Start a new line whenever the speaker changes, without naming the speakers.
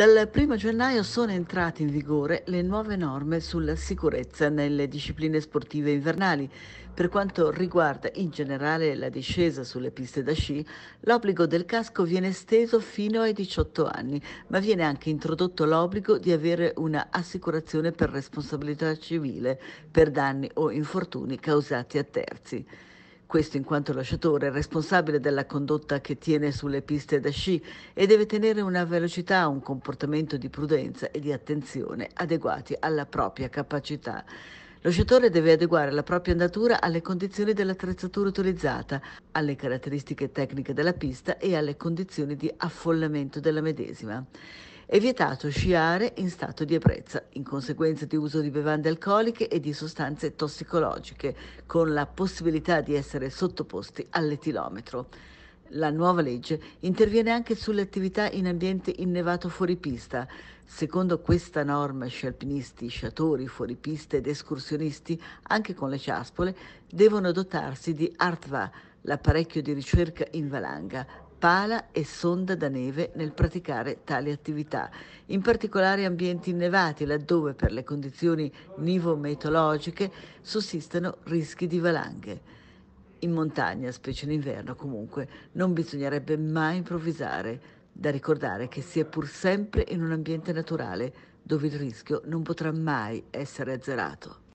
Dal 1 gennaio sono entrate in vigore le nuove norme sulla sicurezza nelle discipline sportive invernali. Per quanto riguarda in generale la discesa sulle piste da sci, l'obbligo del casco viene esteso fino ai 18 anni, ma viene anche introdotto l'obbligo di avere una assicurazione per responsabilità civile per danni o infortuni causati a terzi. Questo in quanto lasciatore è responsabile della condotta che tiene sulle piste da sci e deve tenere una velocità, un comportamento di prudenza e di attenzione adeguati alla propria capacità. Lo sciatore deve adeguare la propria andatura alle condizioni dell'attrezzatura utilizzata, alle caratteristiche tecniche della pista e alle condizioni di affollamento della medesima. È vietato sciare in stato di ebbrezza, in conseguenza di uso di bevande alcoliche e di sostanze tossicologiche, con la possibilità di essere sottoposti all'etilometro. La nuova legge interviene anche sulle attività in ambiente innevato fuori pista. Secondo questa norma, sci alpinisti, sciatori, fuoripiste ed escursionisti, anche con le ciaspole, devono dotarsi di ARTVA, l'apparecchio di ricerca in valanga, pala e sonda da neve nel praticare tali attività, in particolare ambienti innevati laddove per le condizioni nivometeorologiche sussistono rischi di valanghe. In montagna, specie in inverno comunque, non bisognerebbe mai improvvisare, da ricordare che si è pur sempre in un ambiente naturale dove il rischio non potrà mai essere azzerato.